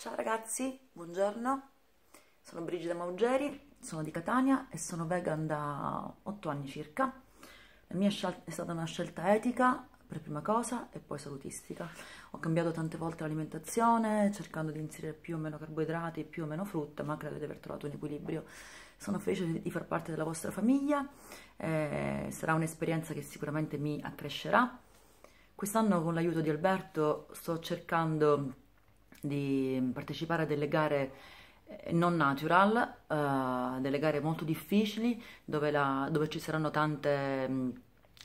Ciao ragazzi, buongiorno, sono Brigida Maugeri, sono di Catania e sono vegan da 8 anni circa. La mia è stata una scelta etica, per prima cosa, e poi salutistica. Ho cambiato tante volte l'alimentazione, cercando di inserire più o meno carboidrati, più o meno frutta, ma credo di aver trovato un equilibrio. Sono felice di far parte della vostra famiglia, eh, sarà un'esperienza che sicuramente mi accrescerà. Quest'anno con l'aiuto di Alberto sto cercando di partecipare a delle gare eh, non natural, uh, delle gare molto difficili dove, la, dove ci saranno tante,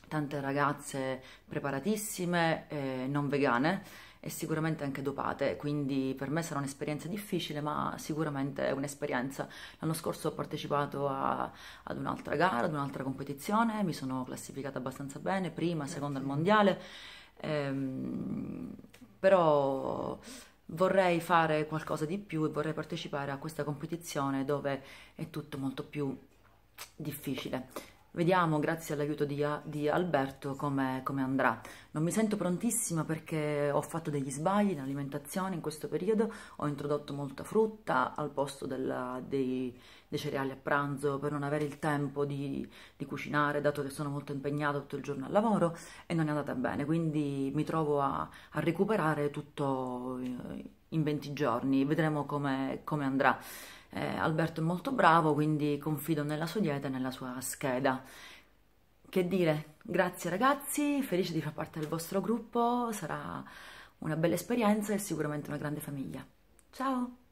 tante ragazze preparatissime, eh, non vegane e sicuramente anche dopate, quindi per me sarà un'esperienza difficile ma sicuramente è un'esperienza. L'anno scorso ho partecipato a, ad un'altra gara, ad un'altra competizione, mi sono classificata abbastanza bene, prima, seconda al mondiale, ehm, però vorrei fare qualcosa di più e vorrei partecipare a questa competizione dove è tutto molto più difficile Vediamo, grazie all'aiuto di, di, Alberto, come, come, andrà. Non mi sento prontissima perché ho fatto degli sbagli in alimentazione in questo periodo, ho introdotto molta frutta al posto della, dei, dei, cereali a pranzo per non avere il tempo di, di cucinare, dato che sono molto impegnata tutto il giorno al lavoro e non è andata bene, quindi mi trovo a, a recuperare tutto eh, in 20 giorni, vedremo come, come andrà. Eh, Alberto è molto bravo, quindi confido nella sua dieta e nella sua scheda. Che dire, grazie ragazzi, felice di far parte del vostro gruppo, sarà una bella esperienza e sicuramente una grande famiglia. Ciao!